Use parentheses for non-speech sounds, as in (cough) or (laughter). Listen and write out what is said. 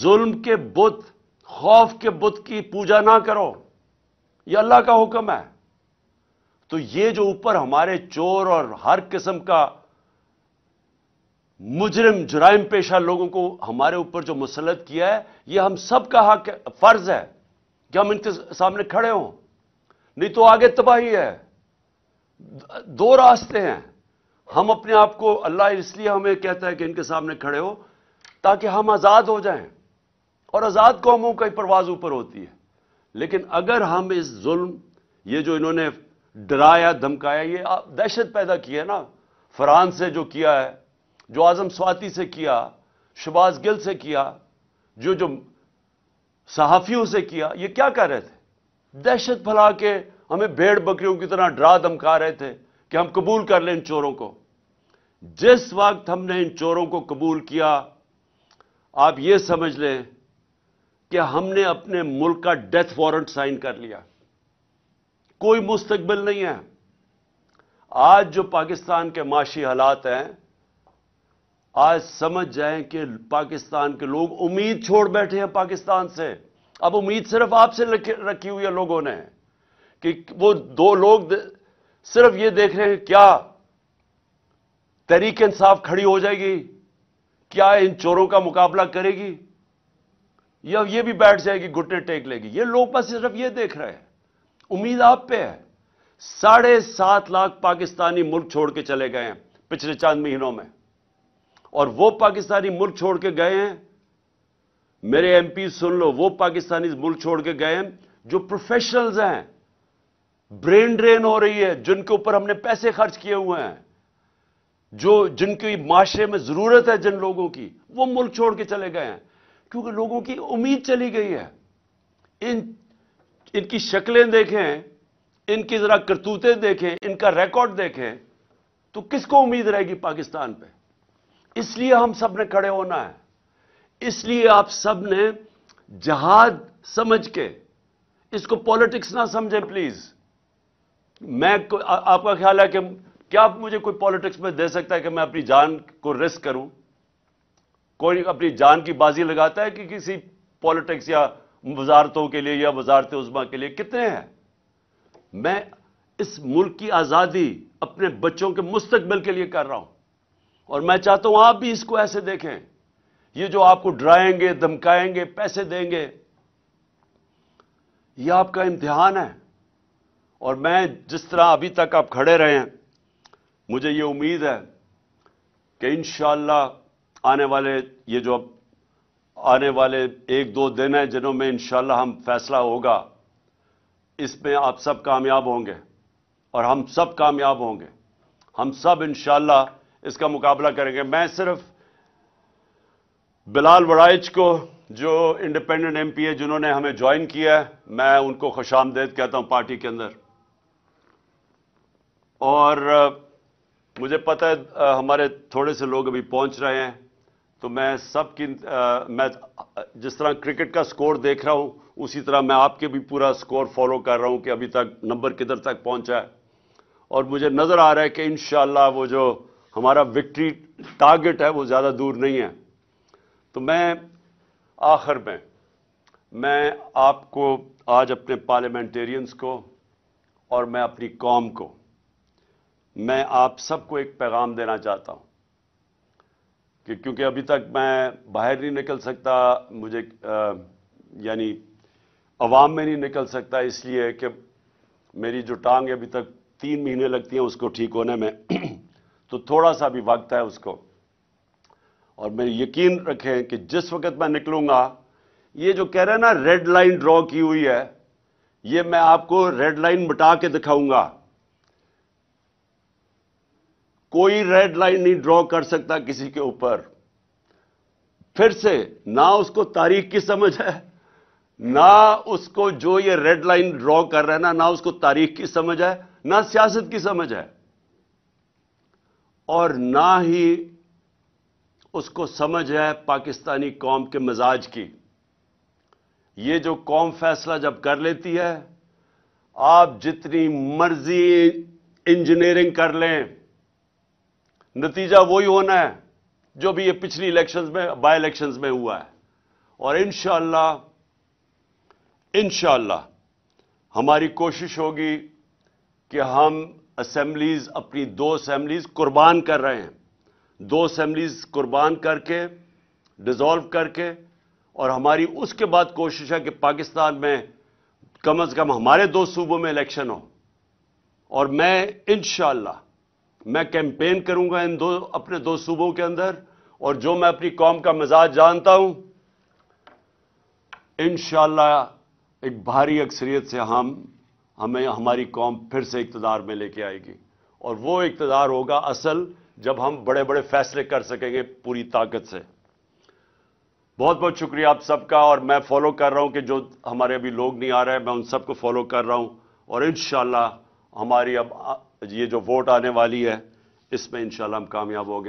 जुल्म के बुत खौफ के बुत की पूजा ना करो यह अल्लाह का हुक्म है तो ये जो ऊपर हमारे चोर और हर किस्म का मुजरिम जुराइम पेशा लोगों को हमारे ऊपर जो मुसलत किया है यह हम सब का हक फर्ज है कि हम इनके सामने खड़े हों नहीं तो आगे तबाही है दो रास्ते हैं हम अपने आप को अल्लाह इसलिए हमें कहता है कि इनके सामने खड़े हो ताकि हम आज़ाद हो जाएं और आज़ाद कौमों का परवाज ऊपर होती है लेकिन अगर हम इस जुल्म ये जो इन्होंने डराया धमकाया ये दहशत पैदा किया है ना फ्रांस से जो किया है जो आजम स्वाति से किया शबाज गिल से किया जो जो सहाफ़ियों से किया ये क्या कर रहे थे दहशत फैला के हमें भेड़ बकरियों की तरह डरा धमका रहे थे कि हम कबूल कर लें इन चोरों को जिस वक्त हमने इन चोरों को कबूल किया आप ये समझ लें कि हमने अपने मुल्क का डेथ वारंट साइन कर लिया कोई मुस्तबिल नहीं है आज जो पाकिस्तान के माशी हालात हैं आज समझ जाए कि पाकिस्तान के लोग उम्मीद छोड़ बैठे हैं पाकिस्तान से अब उम्मीद सिर्फ आपसे रखी हुई है लोगों ने कि वो दो लोग सिर्फ ये देख रहे हैं क्या तरीके इंसाफ खड़ी हो जाएगी क्या इन चोरों का मुकाबला करेगी या ये भी बैठ जाएगी घुटने टेक लेगी ये लोग बस सिर्फ ये देख रहे हैं उम्मीद आप पे है साढ़े सात लाख पाकिस्तानी मुल्क छोड़ के चले गए हैं पिछले चंद महीनों में और वो पाकिस्तानी मुल्क छोड़ के गए हैं मेरे एम पी सुन लो वो पाकिस्तानी मुल्क छोड़ के गए हैं जो प्रोफेशनल्स हैं ब्रेन ड्रेन हो रही है जिनके ऊपर हमने पैसे खर्च किए हुए हैं जो जिनकी माशरे में जरूरत है जिन लोगों की वो मुल्क छोड़ के चले गए हैं क्योंकि लोगों की उम्मीद चली गई है इन इनकी शक्लें देखें इनकी जरा करतूतें देखें इनका रिकॉर्ड देखें तो किसको उम्मीद रहेगी पाकिस्तान पे इसलिए हम सब ने खड़े होना है इसलिए आप सब ने जहाद समझ के इसको पॉलिटिक्स ना समझे प्लीज मैं आ, आपका ख्याल है कि क्या आप मुझे कोई पॉलिटिक्स में दे सकता है कि मैं अपनी जान को रिस्क करूं कोई अपनी जान की बाजी लगाता है कि किसी पॉलिटिक्स या वजारतों के लिए या वजारत उजमा के लिए कितने हैं मैं इस मुल्क की आज़ादी अपने बच्चों के मुस्तबिल के लिए कर रहा हूं और मैं चाहता हूं आप भी इसको ऐसे देखें ये जो आपको डराएंगे धमकाएंगे पैसे देंगे ये आपका इम्तिहान है और मैं जिस तरह अभी तक आप खड़े रहे हैं मुझे ये उम्मीद है कि इन आने वाले ये जो आने वाले एक दो दिन हैं जिनों में इंशाल्लाह हम फैसला होगा इसमें आप सब कामयाब होंगे और हम सब कामयाब होंगे हम सब इंशाल्लाह इसका मुकाबला करेंगे मैं सिर्फ बिलाल वड़ाइच को जो इंडिपेंडेंट एम पी है जिन्होंने हमें ज्वाइन किया है मैं उनको खुश आमदेद कहता हूं पार्टी के अंदर और मुझे पता है हमारे थोड़े से लोग अभी पहुंच रहे हैं तो मैं सब की आ, मैं जिस तरह क्रिकेट का स्कोर देख रहा हूँ उसी तरह मैं आपके भी पूरा स्कोर फॉलो कर रहा हूँ कि अभी तक नंबर किधर तक पहुँचा है और मुझे नज़र आ रहा है कि इन वो जो हमारा विक्ट्री टारगेट है वो ज़्यादा दूर नहीं है तो मैं आखिर में मैं आपको आज अपने पार्लियामेंटेरियंस को और मैं अपनी कौम को मैं आप सबको एक पैगाम देना चाहता हूँ कि क्योंकि अभी तक मैं बाहर नहीं निकल सकता मुझे यानी आवाम में नहीं निकल सकता इसलिए कि मेरी जो टांग अभी तक तीन महीने लगती हैं उसको ठीक होने में (clears throat) तो थोड़ा सा भी वक्त है उसको और मेरे यकीन रखें कि जिस वक्त मैं निकलूंगा ये जो कह रहे हैं ना रेड लाइन ड्रॉ की हुई है ये मैं आपको रेड लाइन मिटा के दिखाऊंगा कोई रेड लाइन नहीं ड्रॉ कर सकता किसी के ऊपर फिर से ना उसको तारीख की समझ है ना उसको जो ये रेड लाइन ड्रॉ कर रहा है ना ना उसको तारीख की समझ है ना सियासत की समझ है और ना ही उसको समझ है पाकिस्तानी कौम के मिजाज की ये जो कौम फैसला जब कर लेती है आप जितनी मर्जी इंजीनियरिंग कर लें नतीजा वही होना है जो भी ये पिछली इलेक्शंस में बाई इलेक्शंस में हुआ है और इंशाला इंशाला हमारी कोशिश होगी कि हम असेंबलीज अपनी दो असम्बलीज कुर्बान कर रहे हैं दो असेंबलीज कुर्बान करके डिजॉल्व करके और हमारी उसके बाद कोशिश है कि पाकिस्तान में कम अज़ कम हमारे दो सूबों में इलेक्शन हो और मैं इनशाला मैं कैंपेन करूंगा इन दो अपने दो सूबों के अंदर और जो मैं अपनी कौम का मिजाज जानता हूं इन एक भारी अक्सरियत से हम हमें हमारी कौम फिर से इकतदार में लेके आएगी और वो इकतदार होगा असल जब हम बड़े बड़े फैसले कर सकेंगे पूरी ताकत से बहुत बहुत शुक्रिया आप सबका और मैं फॉलो कर रहा हूं कि जो हमारे अभी लोग नहीं आ रहे हैं मैं उन सबको फॉलो कर रहा हूं और इन हमारी अब ये जो वोट आने वाली है इसमें इंशाल्लाह हम कामयाब हो गए